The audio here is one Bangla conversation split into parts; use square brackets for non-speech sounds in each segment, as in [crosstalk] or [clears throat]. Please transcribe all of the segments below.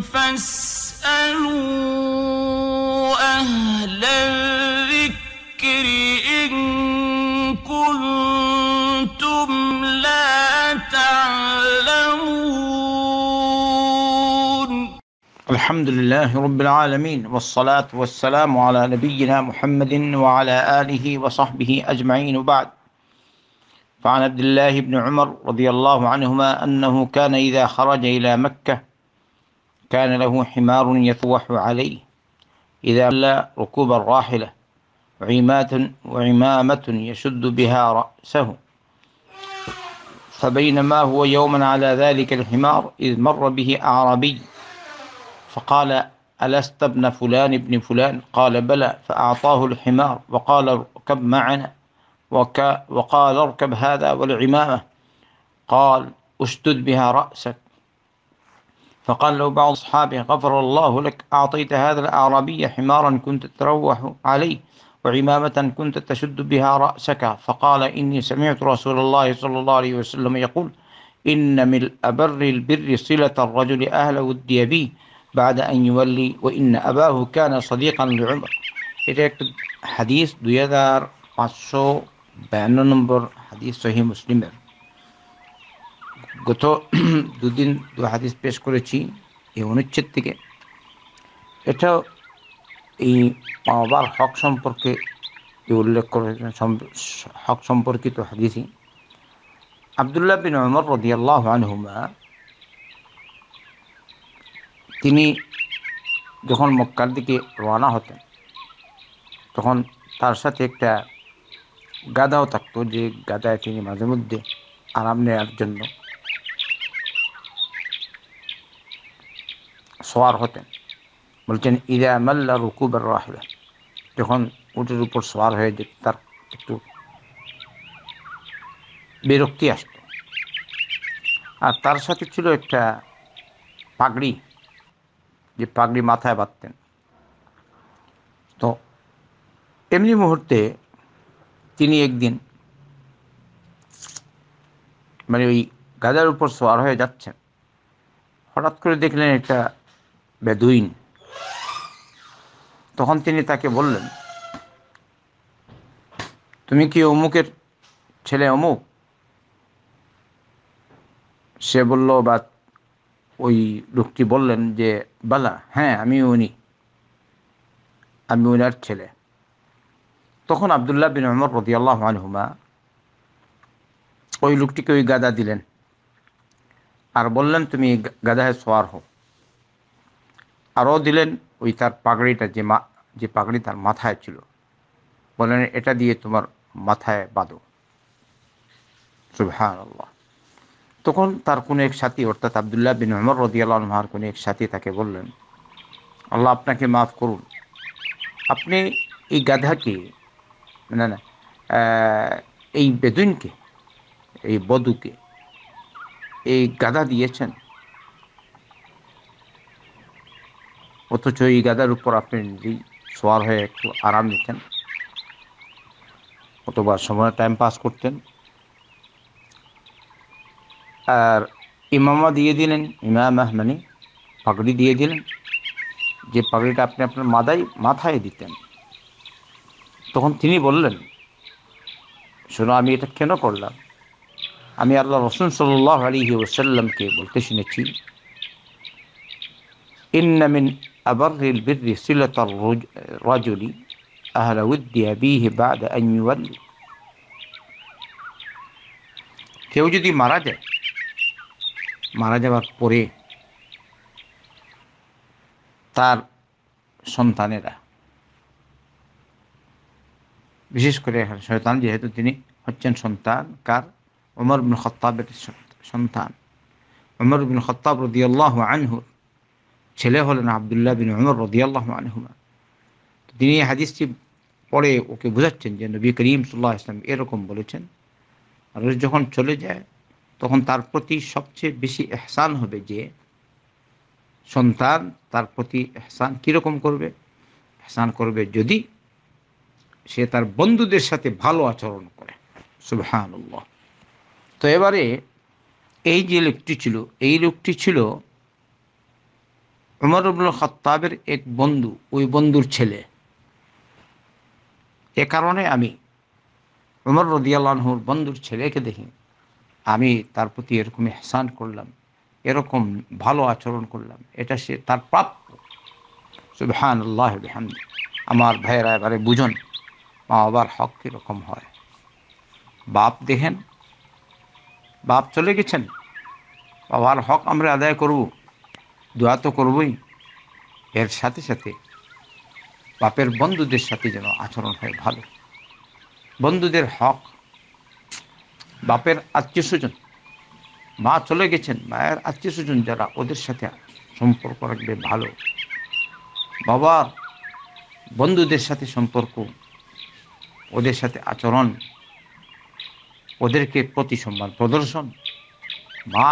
فاسألوا أهل الذكر إن كنتم لا تعلمون الحمد لله رب العالمين والصلاة والسلام على نبينا محمد وعلى آله وصحبه أجمعين وبعد فعن عبد الله بن عمر رضي الله عنهما أنه كان إذا خرج إلى مكة كان له حمار يتوح عليه إذا ملا ركوب الراحلة عمات وعمامة يشد بها رأسه فبينما هو يوما على ذلك الحمار إذ مر به أعرابي فقال ألست ابن فلان ابن فلان قال بلى فأعطاه الحمار وقال اركب معنا وك وقال اركب هذا والعمامة قال اشتد بها رأسك فقال له بعض أصحابه غفر الله لك أعطيت هذا الأعرابي حمارا كنت تروح عليه وعمامة كنت تشد بها رأسك فقال إني سمعت رسول الله صلى الله عليه وسلم يقول إن من أبر البر صلة الرجل أهله الديابي بعد أن يولي وإن أباه كان صديقا لعمر حديث একটা হাদিস দুই بأن পাঁচশো حديث صحيح হাদিস গত [clears throat] দুদিন দু হাদিস পেশ করেছি এই অনুচ্ছেদ থেকে এটাও এই পাওয়ার হক সম্পর্কে উল্লেখ করেছেন হক সম্পর্কিত হাদিসই আবদুল্লাহ বিন ওমর রদিয়াল্লাহ হুমা তিনি যখন মক্কার দিকে রওনা হতেন তখন তার সাথে একটা গাদাও থাকতো যে গাদায় তিনি মাঝে মধ্যে আরাম নেওয়ার জন্য সোয়ার হতেন বলছেন ইরা মাল্লা রুকুবের রাহিবা যখন উটের উপর সোয়ার হয়ে যেত তার একটু বিরক্তি আসত আর তার সাথে ছিল একটা পাগড়ি যে পাগড়ি মাথায় বাঁধতেন তো এমনি মুহূর্তে তিনি একদিন মানে ওই গাদার উপর সোয়ার হয়ে যাচ্ছেন হঠাৎ করে দেখলেন একটা বেদুইন তখন তিনি তাকে বললেন তুমি কি অমুকের ছেলে অমুক সে বলল বা ওই লোকটি বললেন যে বালা হ্যাঁ আমি উনি আমি উনার ছেলে তখন আবদুল্লাহ বিন আহমদ রদি আল্লাহ আনহুমা ওই লোকটিকে ওই গাদা দিলেন আর বললেন তুমি গাদায় সোয়ার হোক আরও দিলেন ওই তার পাগড়িটা যে মা যে পাগড়ি তার মাথায় ছিল বললেন এটা দিয়ে তোমার মাথায় বাঁধো সুবহান আল্লাহ তখন তার কোনো এক সাথী অর্থাৎ আবদুল্লাহ বিন হমর রদিয়ালহার কোনো এক সাথী তাকে বললেন আল্লাহ আপনাকে মাফ করুন আপনি এই গাধাকে না না এই বেদুইনকে এই বধুকে এই গাধা দিয়েছেন অথচ এই গাদার উপর আপনি নিজেই সোয়ার হয়ে একটু আরাম নিতেন অথবা সময় টাইম পাস করতেন আর ইমামা দিয়ে দিলেন ইমাম আহমানি পাগড়ি দিয়ে দিলেন যে পাগড়িটা আপনি আপনার মাদায় মাথায় দিতেন তখন তিনি বললেন শোনো আমি এটা কেন করলাম আমি আল্লাহ রসুন সাল্লাহ আলী ওসাল্লামকে বলতে শুনেছি ইন্নামিন أبر البر صلة الرجل أهل ود أبيه بعد أن يولي কেউ যদি মারা যায় মারা যাওয়ার পরে তার সন্তানেরা বিশেষ করে শয়তান যেহেতু তিনি হচ্ছেন সন্তান কার অমর বিন খত্তাবের সন্তান অমর বিন খত্তাব রদিয়াল্লাহ আনহুর ছেলে হলেন আবদুল্লাহ বিন উমর রদিয়াল্লাহ আনহুমা তিনি এই হাদিসটি পরে ওকে বোঝাচ্ছেন যে নবী করিম সাল্লাহ ইসলাম এরকম বলেছেন আর যখন চলে যায় তখন তার প্রতি সবচেয়ে বেশি এহসান হবে যে সন্তান তার প্রতি এহসান কীরকম করবে এহসান করবে যদি সে তার বন্ধুদের সাথে ভালো আচরণ করে সুবহান তো এবারে এই যে লোকটি ছিল এই লোকটি ছিল উমর ইবনুল খত্তাবের এক বন্ধু ওই বন্ধুর ছেলে এ কারণে আমি উমর রদিয়ালহুর বন্ধুর ছেলেকে দেখি আমি তার প্রতি এরকম এহসান করলাম এরকম ভালো আচরণ করলাম এটা সে তার প্রাপ্য সুবহান আল্লাহ আমার ভাইয়েরা এবারে বুঝুন মা বাবার হক কীরকম হয় বাপ দেখেন বাপ চলে গেছেন বাবার হক আমরা আদায় করবো দোয়া তো করবই এর সাথে সাথে বাপের বন্ধুদের সাথে যেন আচরণ হয় ভালো বন্ধুদের হক বাপের আত্মীয় স্বজন মা চলে গেছেন মায়ের আত্মীয় স্বজন যারা ওদের সাথে সম্পর্ক রাখবে ভালো বাবার বন্ধুদের সাথে সম্পর্ক ওদের সাথে আচরণ ওদেরকে প্রতি সম্মান প্রদর্শন মা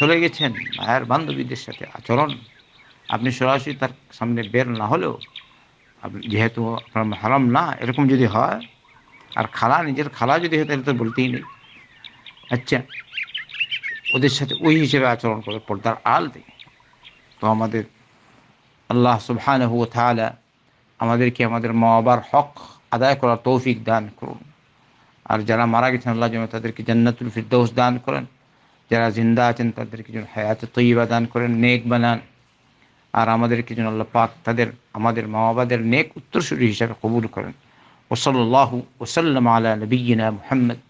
চলে গেছেন মায়ের বান্ধবীদের সাথে আচরণ আপনি সরাসরি তার সামনে বের না হলেও আপনি যেহেতু আপনার হারাম না এরকম যদি হয় আর খালা নিজের খালা যদি হয় তাহলে তো বলতেই নেই আচ্ছা ওদের সাথে ওই হিসেবে আচরণ করে পর্দার আল দিয়ে তো আমাদের আল্লাহ সুহান হু তাহলে আমাদেরকে আমাদের মা বাবার হক আদায় করার তৌফিক দান করুন আর যারা মারা গেছেন আল্লাহ যেন তাদেরকে জান্নাতুল ফিরদৌস দান করেন যারা জিন্দা আছেন তাদেরকে যেন হায়াতে তৈবা দান করেন নেক বানান আর আমাদেরকে যেন আল্লাহ পাক তাদের আমাদের মা বাবাদের নেক উত্তরসূরি হিসাবে কবুল করেন ওসল্লাহ ওসাল্লাম আলা নবীনা মুহাম্মদ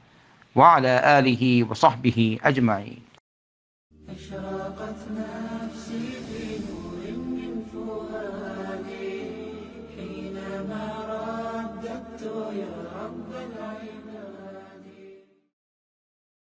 وعلى آله وصحبه أجمعين أشراقت نفسي في نور من فؤادي حينما رددت يا رب العباد